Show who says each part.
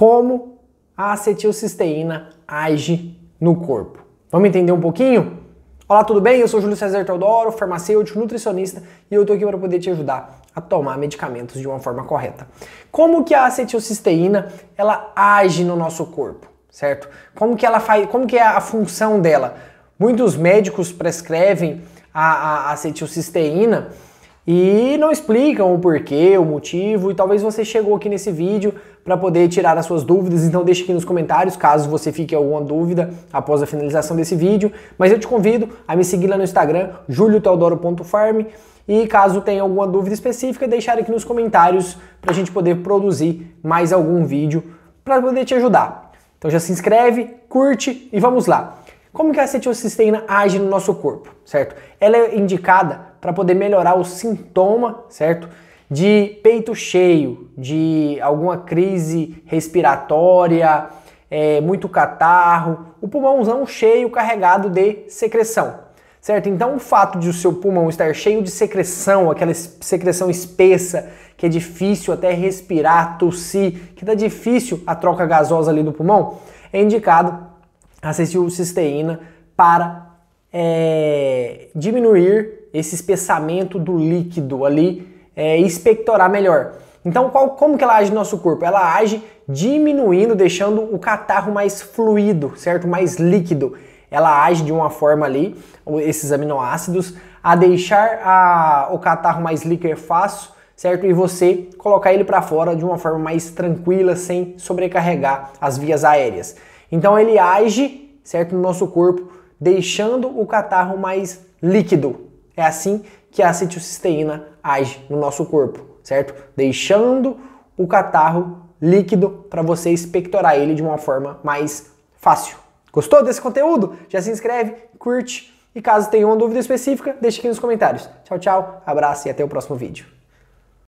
Speaker 1: como a acetilcisteína age no corpo. Vamos entender um pouquinho? Olá, tudo bem? Eu sou Júlio César Teodoro, farmacêutico, nutricionista, e eu estou aqui para poder te ajudar a tomar medicamentos de uma forma correta. Como que a acetilcisteína ela age no nosso corpo, certo? Como que ela faz, como que é a função dela? Muitos médicos prescrevem a, a acetilcisteína e não explicam o porquê, o motivo, e talvez você chegou aqui nesse vídeo para poder tirar as suas dúvidas, então deixa aqui nos comentários caso você fique alguma dúvida após a finalização desse vídeo, mas eu te convido a me seguir lá no Instagram, julioteodoro.farm, e caso tenha alguma dúvida específica, deixar aqui nos comentários para a gente poder produzir mais algum vídeo para poder te ajudar. Então já se inscreve, curte e vamos lá! Como que a acetilcisteína age no nosso corpo, certo? Ela é indicada para poder melhorar o sintoma, certo? De peito cheio, de alguma crise respiratória, é, muito catarro, o pulmãozão cheio, carregado de secreção, certo? Então, o fato de o seu pulmão estar cheio de secreção, aquela secreção espessa, que é difícil até respirar, tossir, que tá difícil a troca gasosa ali do pulmão, é indicado cisteína para é, diminuir esse espessamento do líquido ali é, e expectorar melhor. Então, qual, como que ela age no nosso corpo? Ela age diminuindo, deixando o catarro mais fluido, certo? Mais líquido. Ela age de uma forma ali, esses aminoácidos, a deixar a, o catarro mais liquefácio, é certo? E você colocar ele para fora de uma forma mais tranquila, sem sobrecarregar as vias aéreas. Então ele age, certo, no nosso corpo, deixando o catarro mais líquido. É assim que a acetilcisteína age no nosso corpo, certo? Deixando o catarro líquido para você expectorar ele de uma forma mais fácil. Gostou desse conteúdo? Já se inscreve, curte e caso tenha uma dúvida específica, deixe aqui nos comentários. Tchau, tchau, abraço e até o próximo vídeo.